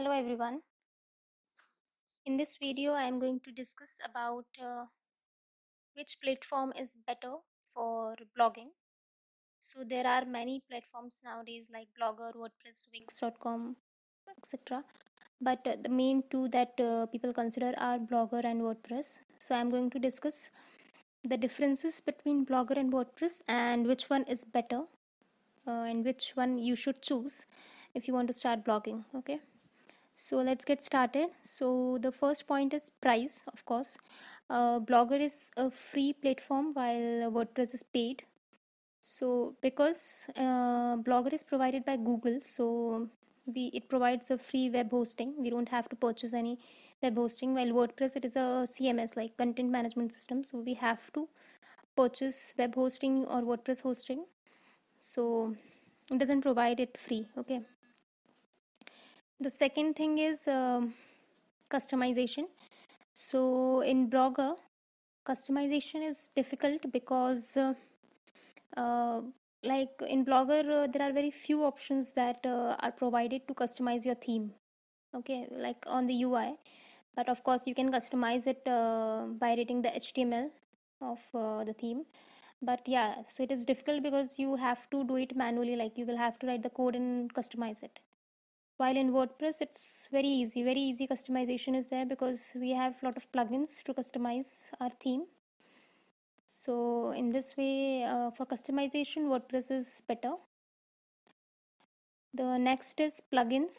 hello everyone in this video i am going to discuss about uh, which platform is better for blogging so there are many platforms nowadays like blogger wordpress wix.com etc but uh, the main two that uh, people consider are blogger and wordpress so i'm going to discuss the differences between blogger and wordpress and which one is better uh, and which one you should choose if you want to start blogging okay so let's get started so the first point is price of course uh, blogger is a free platform while wordpress is paid so because uh, blogger is provided by google so we it provides a free web hosting we don't have to purchase any web hosting while wordpress it is a cms like content management system so we have to purchase web hosting or wordpress hosting so it doesn't provide it free okay the second thing is um, customization so in blogger customization is difficult because uh, uh, like in blogger uh, there are very few options that uh, are provided to customize your theme okay like on the ui but of course you can customize it uh, by reading the html of uh, the theme but yeah so it is difficult because you have to do it manually like you will have to write the code and customize it while in WordPress it's very easy very easy customization is there because we have a lot of plugins to customize our theme so in this way uh, for customization WordPress is better the next is plugins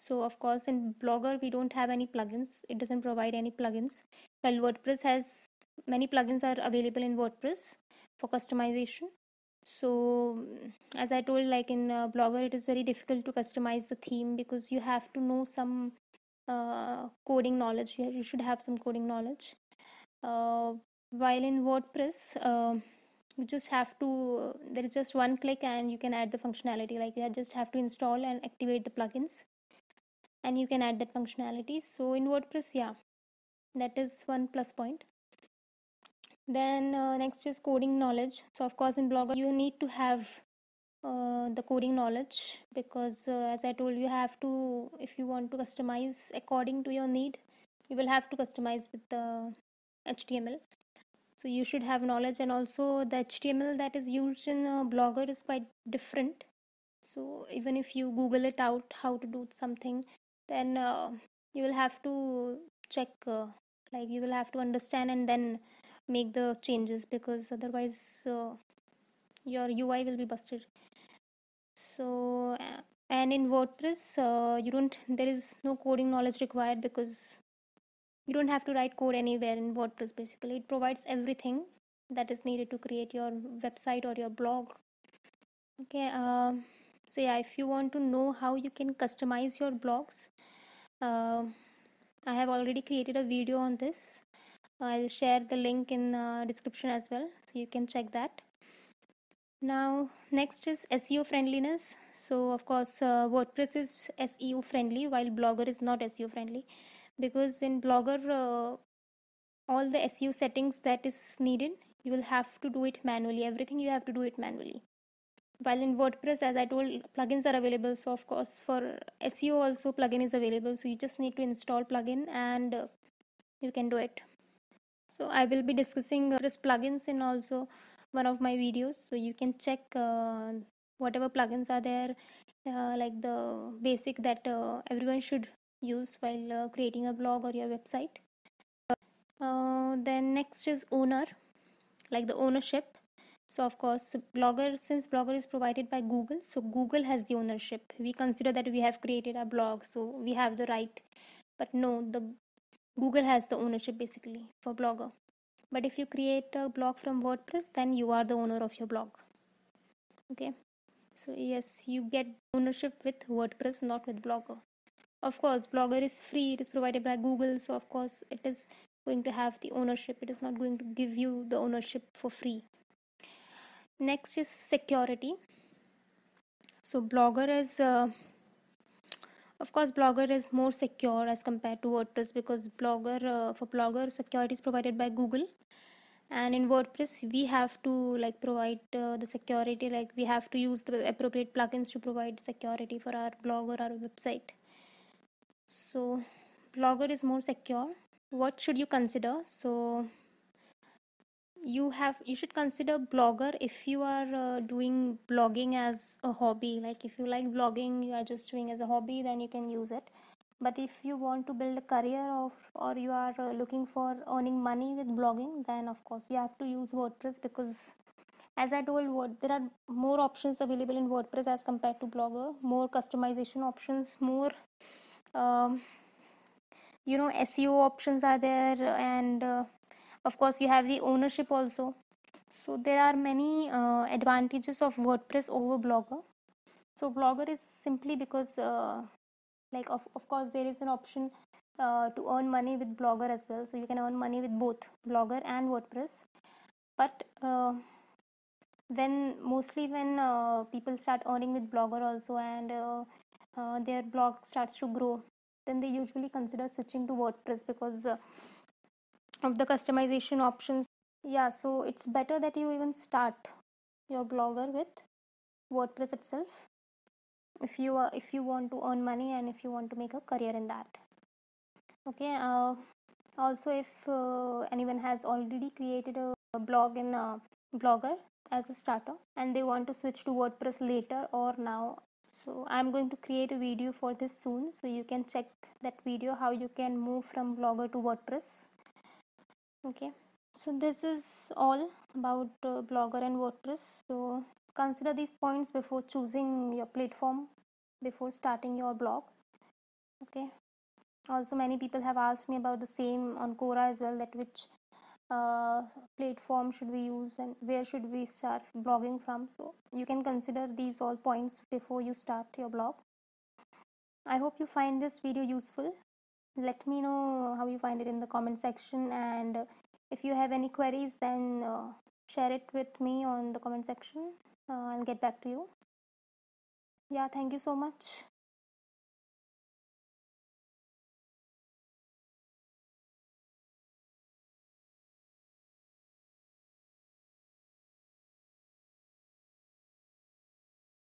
so of course in blogger we don't have any plugins it doesn't provide any plugins while WordPress has many plugins are available in WordPress for customization so mm, as i told like in uh, blogger it is very difficult to customize the theme because you have to know some uh, coding knowledge you, have, you, should have some coding knowledge uh, while in wordpress uh, you just have to uh, there is just one click and you can add the functionality like you just have to install and activate the plugins and you can add that functionality so in wordpress yeah that is one plus point then uh, next is coding knowledge. So of course in Blogger you need to have uh, the coding knowledge because uh, as I told you have to if you want to customize according to your need you will have to customize with the HTML. So you should have knowledge and also the HTML that is used in Blogger is quite different. So even if you Google it out how to do something then uh, you will have to check uh, like you will have to understand and then make the changes because otherwise uh, your UI will be busted so and in WordPress uh, you don't there is no coding knowledge required because you don't have to write code anywhere in WordPress basically it provides everything that is needed to create your website or your blog okay uh, so yeah if you want to know how you can customize your blogs uh, I have already created a video on this I'll share the link in uh, description as well so you can check that now next is SEO friendliness so of course uh, WordPress is SEO friendly while blogger is not SEO friendly because in blogger uh, all the SEO settings that is needed you will have to do it manually everything you have to do it manually while in WordPress as I told plugins are available so of course for SEO also plugin is available so you just need to install plugin and uh, you can do it so i will be discussing uh, this plugins in also one of my videos so you can check uh, whatever plugins are there uh, like the basic that uh, everyone should use while uh, creating a blog or your website then next is owner like the ownership so of course blogger since blogger is provided by google so google has the ownership we consider that we have created a blog so we have the right but no the Google has the ownership basically for Blogger. But if you create a blog from WordPress, then you are the owner of your blog. Okay, so yes, you get ownership with WordPress, not with Blogger. Of course, Blogger is free, it is provided by Google, so of course, it is going to have the ownership, it is not going to give you the ownership for free. Next is security. So, Blogger is uh, of course blogger is more secure as compared to wordpress because blogger uh, for blogger security is provided by google and in wordpress we have to like provide uh, the security like we have to use the appropriate plugins to provide security for our blog or our website so blogger is more secure what should you consider so you have you should consider blogger if you are uh, doing blogging as a hobby like if you like blogging you are just doing as a hobby then you can use it but if you want to build a career or or you are uh, looking for earning money with blogging then of course you have to use wordpress because as i told word there are more options available in wordpress as compared to blogger more customization options more um, you know seo options are there and uh, of course you have the ownership also so there are many uh, advantages of wordpress over blogger so blogger is simply because uh, like of, of course there is an option uh, to earn money with blogger as well so you can earn money with both blogger and wordpress but uh, when mostly when uh, people start earning with blogger also and uh, their blog starts to grow then they usually consider switching to wordpress because of the customization options yeah so it's better that you even start your blogger with wordpress itself if you are if you want to earn money and if you want to make a career in that okay uh, also if uh, anyone has already created a, a blog in a blogger as a starter and they want to switch to wordpress later or now so i'm going to create a video for this soon so you can check that video how you can move from blogger to wordpress okay so this is all about uh, blogger and wordpress so consider these points before choosing your platform before starting your blog okay also many people have asked me about the same on quora as well that which uh, platform should we use and where should we start blogging from so you can consider these all points before you start your blog i hope you find this video useful let me know how you find it in the comment section and if you have any queries then uh, share it with me on the comment section uh, i'll get back to you yeah thank you so much